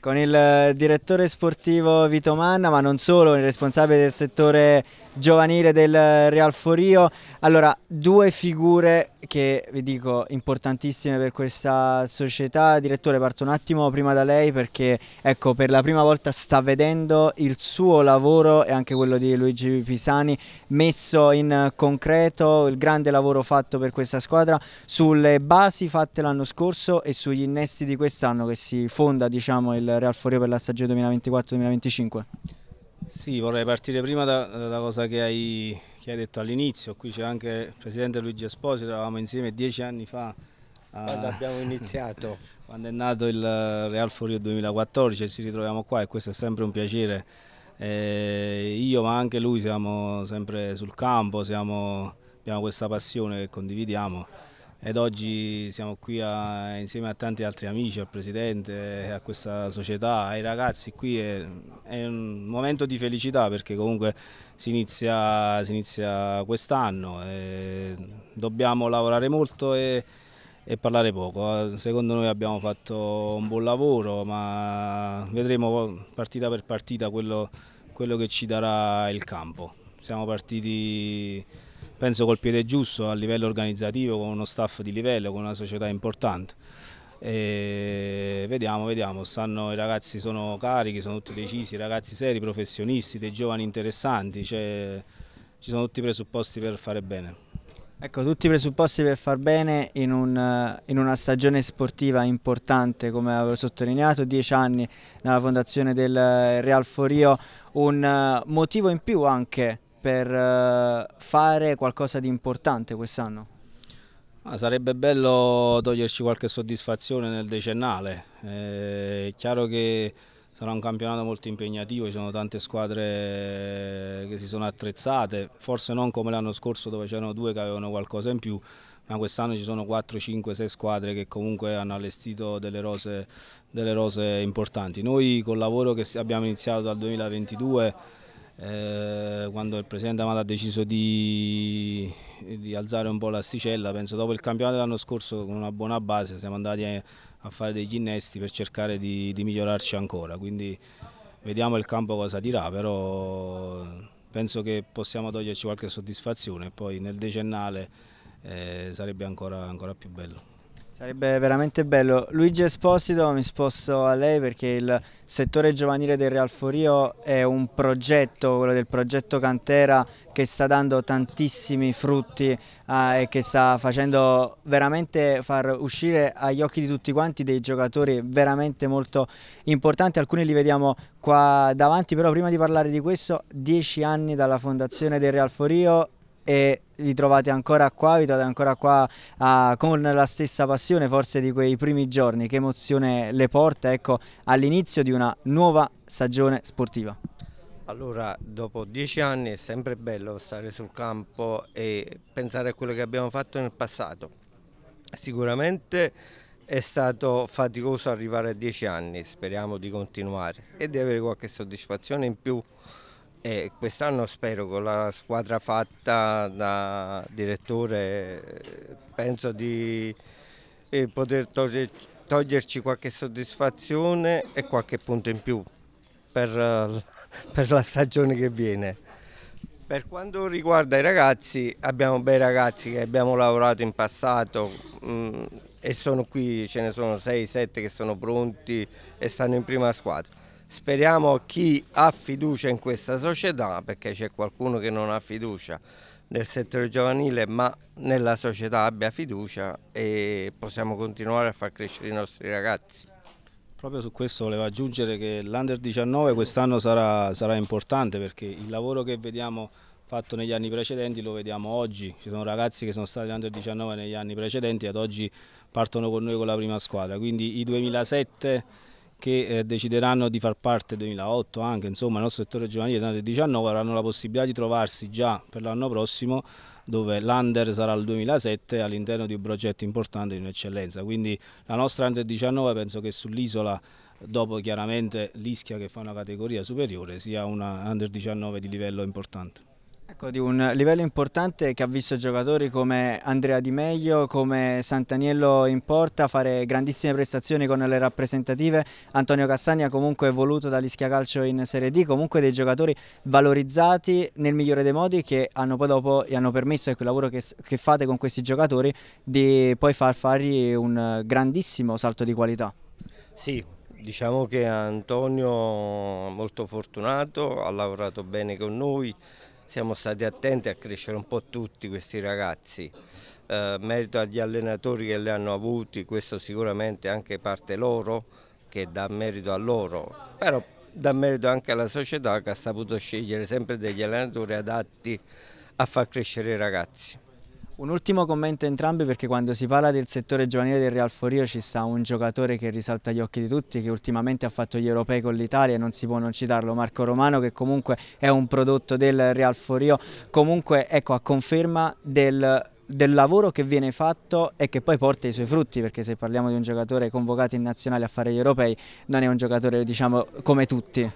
con il eh, direttore sportivo Vito Manna, ma non solo, il responsabile del settore giovanile del eh, Real Forio. Allora, due figure che vi dico importantissime per questa società. Direttore, parto un attimo prima da lei perché ecco, per la prima volta sta vedendo il suo lavoro e anche quello di Luigi Pisani messo in concreto, il grande lavoro fatto per questa squadra sulle basi fatte l'anno scorso e sugli innesti di quest'anno che si fonda diciamo, il Real Forio per la stagione 2024-2025. Sì, vorrei partire prima dalla da cosa che hai che hai detto all'inizio, qui c'è anche il presidente Luigi Esposito, eravamo insieme dieci anni fa. Quando uh, abbiamo iniziato. quando è nato il Real For You 2014 e ci ritroviamo qua e questo è sempre un piacere. Eh, io ma anche lui siamo sempre sul campo, siamo, abbiamo questa passione che condividiamo ed oggi siamo qui a, insieme a tanti altri amici, al presidente, a questa società, ai ragazzi qui è, è un momento di felicità perché comunque si inizia, inizia quest'anno, dobbiamo lavorare molto e, e parlare poco, secondo noi abbiamo fatto un buon lavoro ma vedremo partita per partita quello, quello che ci darà il campo, siamo partiti penso col piede giusto a livello organizzativo, con uno staff di livello, con una società importante. E vediamo, vediamo, Stanno, i ragazzi sono carichi, sono tutti decisi, ragazzi seri, professionisti, dei giovani interessanti, cioè, ci sono tutti i presupposti per fare bene. Ecco, tutti i presupposti per far bene in, un, in una stagione sportiva importante, come avevo sottolineato, dieci anni nella fondazione del Real Forio, un eh, motivo in più anche per eh, fare qualcosa di importante quest'anno? Ah, sarebbe bello toglierci qualche soddisfazione nel decennale, eh, è chiaro che sarà un campionato molto impegnativo, ci sono tante squadre che si sono attrezzate, forse non come l'anno scorso dove c'erano due che avevano qualcosa in più, ma quest'anno ci sono 4, 5, 6 squadre che comunque hanno allestito delle rose, delle rose importanti. Noi col lavoro che abbiamo iniziato dal 2022 eh, quando il presidente Amato ha deciso di, di alzare un po' l'asticella, penso dopo il campionato dell'anno scorso con una buona base siamo andati a, a fare degli innesti per cercare di, di, migliorarci ancora, quindi vediamo il campo cosa dirà, però penso che possiamo toglierci qualche soddisfazione, e poi nel decennale eh, sarebbe ancora, ancora più bello. Sarebbe veramente bello. Luigi Esposito, mi sposto a lei perché il settore giovanile del Real Forio è un progetto, quello del progetto Cantera, che sta dando tantissimi frutti eh, e che sta facendo veramente far uscire agli occhi di tutti quanti dei giocatori veramente molto importanti. Alcuni li vediamo qua davanti, però prima di parlare di questo, dieci anni dalla fondazione del Real Forio e vi trovate ancora qua, vi trovate ancora qua ah, con la stessa passione forse di quei primi giorni, che emozione le porta ecco, all'inizio di una nuova stagione sportiva? Allora, dopo dieci anni è sempre bello stare sul campo e pensare a quello che abbiamo fatto nel passato. Sicuramente è stato faticoso arrivare a dieci anni, speriamo di continuare e di avere qualche soddisfazione in più e quest'anno spero con la squadra fatta da direttore penso di eh, poter toglierci qualche soddisfazione e qualche punto in più per, per la stagione che viene. Per quanto riguarda i ragazzi, abbiamo bei ragazzi che abbiamo lavorato in passato mh, mm, e sono qui, ce ne sono 6-7 che sono pronti e stanno in prima squadra Speriamo chi ha fiducia in questa società, perché c'è qualcuno che non ha fiducia nel settore giovanile, ma nella società abbia fiducia e possiamo continuare a far crescere i nostri ragazzi. Proprio su questo volevo aggiungere che l'Under 19 quest'anno sarà, sarà importante perché il lavoro che vediamo fatto negli anni precedenti lo vediamo oggi, ci sono ragazzi che sono stati under 19 negli anni precedenti e ad oggi partono con noi con la prima squadra, quindi i 2007 che eh, decideranno di far parte 2008 anche, insomma il nostro settore giovanile del 19 avranno la possibilità di trovarsi già per l'anno prossimo dove l'Under sarà il 2007 all'interno di un progetto importante di un'eccellenza, quindi la nostra Under 19 penso che sull'isola dopo chiaramente l'Ischia che fa una categoria superiore sia una Under 19 di livello importante. Ecco, di un livello importante che ha visto giocatori come Andrea Di Meglio, come Santaniello in porta fare grandissime prestazioni con le rappresentative, Antonio Cassania comunque è voluto dall'Ischia Calcio in Serie D, comunque dei giocatori valorizzati nel migliore dei modi che hanno poi dopo e hanno permesso, ecco il lavoro che, che fate con questi giocatori, di poi far fargli un grandissimo salto di qualità. Sì, diciamo che Antonio è molto fortunato, ha lavorato bene con noi, siamo stati attenti a crescere un po' tutti questi ragazzi. Eh, merito agli allenatori che li hanno avuti, questo sicuramente anche parte loro, che dà merito a loro, però dà merito anche alla società che ha saputo scegliere sempre degli allenatori adatti a far crescere i ragazzi. Un ultimo commento a entrambi perché quando si parla del settore giovanile del Real Forio ci sta un giocatore che risalta agli occhi di tutti che ultimamente ha fatto gli europei con l'Italia e non si può non citarlo, Marco Romano che comunque è un prodotto del Real Forio, comunque ecco a conferma del del lavoro che viene fatto e che poi porta i suoi frutti, perché se parliamo di un giocatore convocato in nazionale a fare gli europei non è un giocatore diciamo come tutti.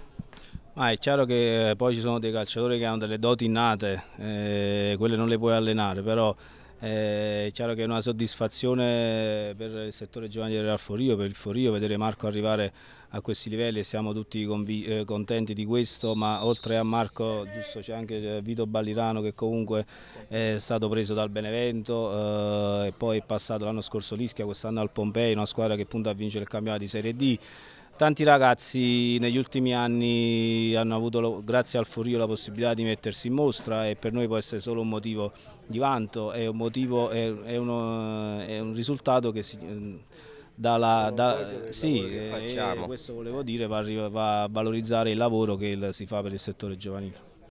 Ma ah, è chiaro che eh, poi ci sono dei calciatori che hanno delle doti innate, eh, quelle non le puoi allenare, però eh, è chiaro che è una soddisfazione per il settore giovanile del Forio, per il Forio, vedere Marco arrivare a questi livelli e siamo tutti eh, contenti di questo, ma oltre a Marco c'è anche eh, Vito Ballirano che comunque è stato preso dal Benevento eh, e poi è passato l'anno scorso l'Ischia, quest'anno al Pompei, una squadra che punta a vincere il campionato di Serie D. Tanti ragazzi negli ultimi anni hanno avuto grazie al Forio la possibilità di mettersi in mostra e per noi può essere solo un motivo di vanto, è un, motivo, è, è uno, è un risultato che si, mm, dalla, da, sì, eh, questo volevo dire, va a valorizzare il lavoro che si fa per il settore giovanile.